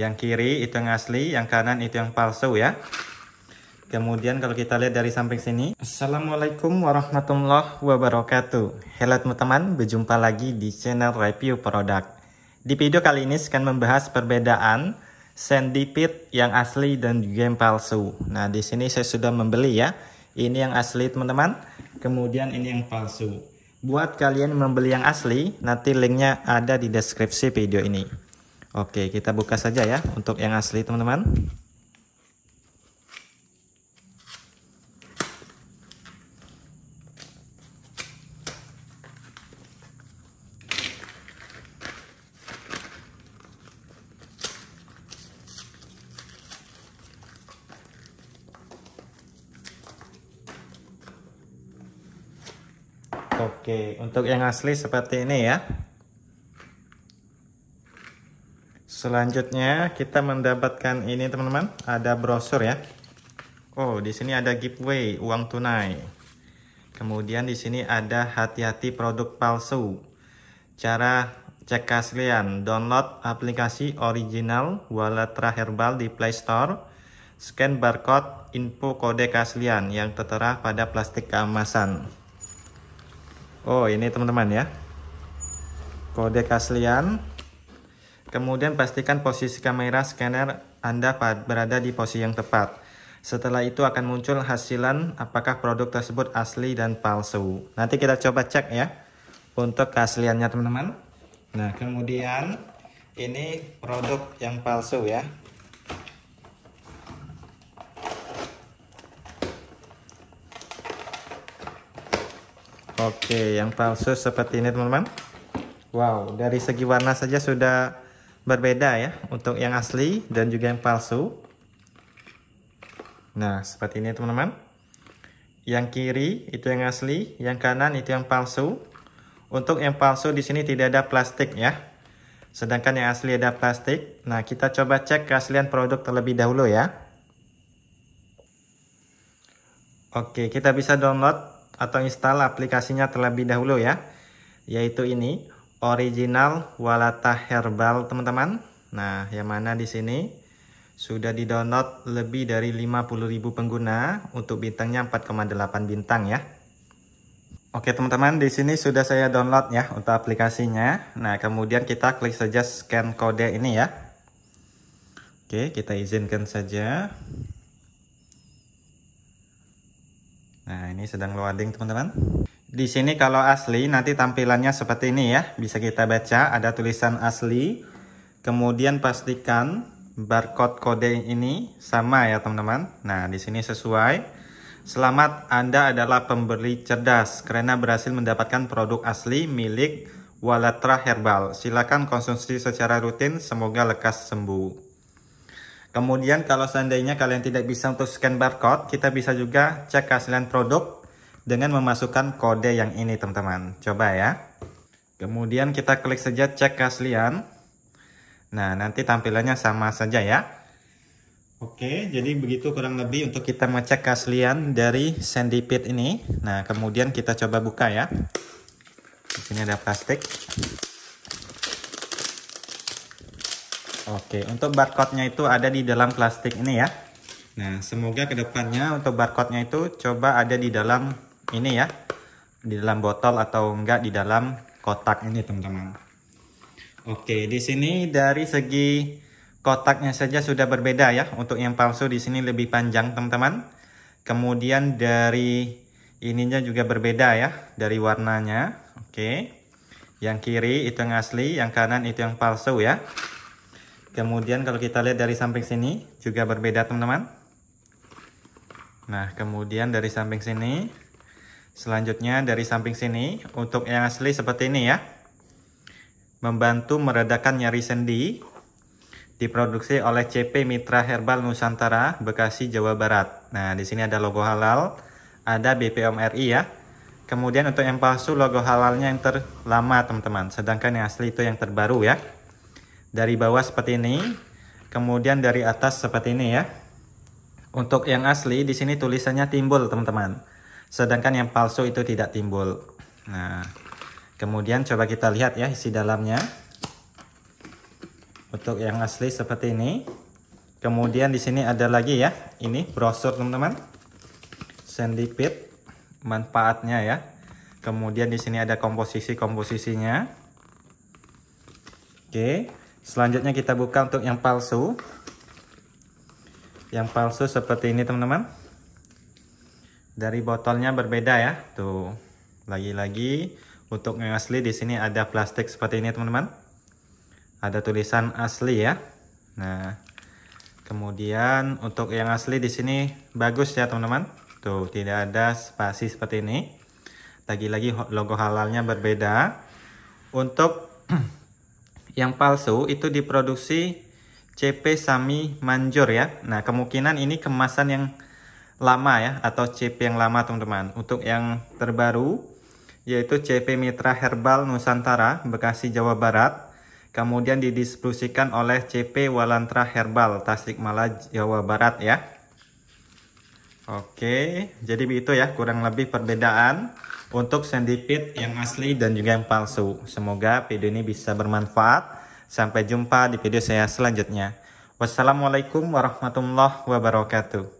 Yang kiri itu yang asli, yang kanan itu yang palsu ya. Kemudian kalau kita lihat dari samping sini. Assalamualaikum warahmatullahi wabarakatuh. Halo teman-teman, berjumpa lagi di channel Review Produk. Di video kali ini akan membahas perbedaan sandipit yang asli dan juga yang palsu. Nah, di sini saya sudah membeli ya. Ini yang asli teman-teman, kemudian ini yang palsu. Buat kalian membeli yang asli, nanti linknya ada di deskripsi video ini. Oke, kita buka saja ya untuk yang asli teman-teman. Oke, untuk yang asli seperti ini ya. Selanjutnya kita mendapatkan ini teman-teman, ada brosur ya. Oh, di sini ada giveaway uang tunai. Kemudian di sini ada hati-hati produk palsu. Cara cek keaslian, download aplikasi original Walatra Herbal di Play Store. Scan barcode info kode keaslian yang tertera pada plastik keemasan. Oh, ini teman-teman ya. Kode keaslian Kemudian pastikan posisi kamera scanner Anda berada di posisi yang tepat. Setelah itu akan muncul hasilan apakah produk tersebut asli dan palsu. Nanti kita coba cek ya untuk keasliannya teman-teman. Nah kemudian ini produk yang palsu ya. Oke yang palsu seperti ini teman-teman. Wow dari segi warna saja sudah berbeda ya untuk yang asli dan juga yang palsu nah seperti ini teman-teman yang kiri itu yang asli yang kanan itu yang palsu untuk yang palsu di sini tidak ada plastik ya sedangkan yang asli ada plastik nah kita coba cek keaslian produk terlebih dahulu ya oke kita bisa download atau install aplikasinya terlebih dahulu ya yaitu ini original Walata Herbal teman-teman. Nah, yang mana di sini sudah didownload lebih dari 50.000 pengguna untuk bintangnya 4,8 bintang ya. Oke teman-teman, di sini sudah saya download ya untuk aplikasinya. Nah, kemudian kita klik saja scan kode ini ya. Oke, kita izinkan saja. Nah, ini sedang loading teman-teman. Di sini kalau asli nanti tampilannya seperti ini ya. Bisa kita baca ada tulisan asli. Kemudian pastikan barcode kode ini sama ya teman-teman. Nah di sini sesuai. Selamat Anda adalah pembeli cerdas karena berhasil mendapatkan produk asli milik Walatra Herbal. Silakan konsumsi secara rutin, semoga lekas sembuh. Kemudian kalau seandainya kalian tidak bisa untuk scan barcode, kita bisa juga cek keaslian produk dengan memasukkan kode yang ini teman-teman. Coba ya. Kemudian kita klik saja cek keaslian. Nah, nanti tampilannya sama saja ya. Oke, jadi begitu kurang lebih untuk kita mengecek keaslian dari sandy pit ini. Nah, kemudian kita coba buka ya. Di sini ada plastik. Oke, untuk barcode-nya itu ada di dalam plastik ini ya. Nah, semoga kedepannya untuk barcode-nya itu coba ada di dalam ini ya di dalam botol atau enggak di dalam kotak ini teman-teman oke di sini dari segi kotaknya saja sudah berbeda ya untuk yang palsu di sini lebih panjang teman-teman kemudian dari ininya juga berbeda ya dari warnanya oke yang kiri itu yang asli yang kanan itu yang palsu ya kemudian kalau kita lihat dari samping sini juga berbeda teman-teman nah kemudian dari samping sini Selanjutnya dari samping sini, untuk yang asli seperti ini ya. Membantu meredakan nyeri sendi. Diproduksi oleh CP Mitra Herbal Nusantara, Bekasi, Jawa Barat. Nah, di sini ada logo halal, ada BPOM RI ya. Kemudian untuk yang palsu logo halalnya yang terlama teman-teman. Sedangkan yang asli itu yang terbaru ya. Dari bawah seperti ini. Kemudian dari atas seperti ini ya. Untuk yang asli di sini tulisannya timbul teman-teman sedangkan yang palsu itu tidak timbul. Nah, kemudian coba kita lihat ya isi dalamnya. Untuk yang asli seperti ini. Kemudian di sini ada lagi ya, ini brosur teman-teman. Sendipit manfaatnya ya. Kemudian di sini ada komposisi-komposisinya. Oke, selanjutnya kita buka untuk yang palsu. Yang palsu seperti ini teman-teman dari botolnya berbeda ya tuh lagi-lagi untuk yang asli di sini ada plastik seperti ini teman-teman ada tulisan asli ya nah kemudian untuk yang asli di sini bagus ya teman-teman tuh tidak ada spasi seperti ini lagi-lagi logo halalnya berbeda untuk yang palsu itu diproduksi CP Sami Manjur ya nah kemungkinan ini kemasan yang lama ya atau CP yang lama teman-teman. Untuk yang terbaru yaitu CP Mitra Herbal Nusantara Bekasi Jawa Barat. Kemudian didistribusikan oleh CP Walantra Herbal Tasikmalaya Jawa Barat ya. Oke, jadi begitu ya kurang lebih perbedaan untuk sendipit yang asli dan juga yang palsu. Semoga video ini bisa bermanfaat. Sampai jumpa di video saya selanjutnya. Wassalamualaikum warahmatullahi wabarakatuh.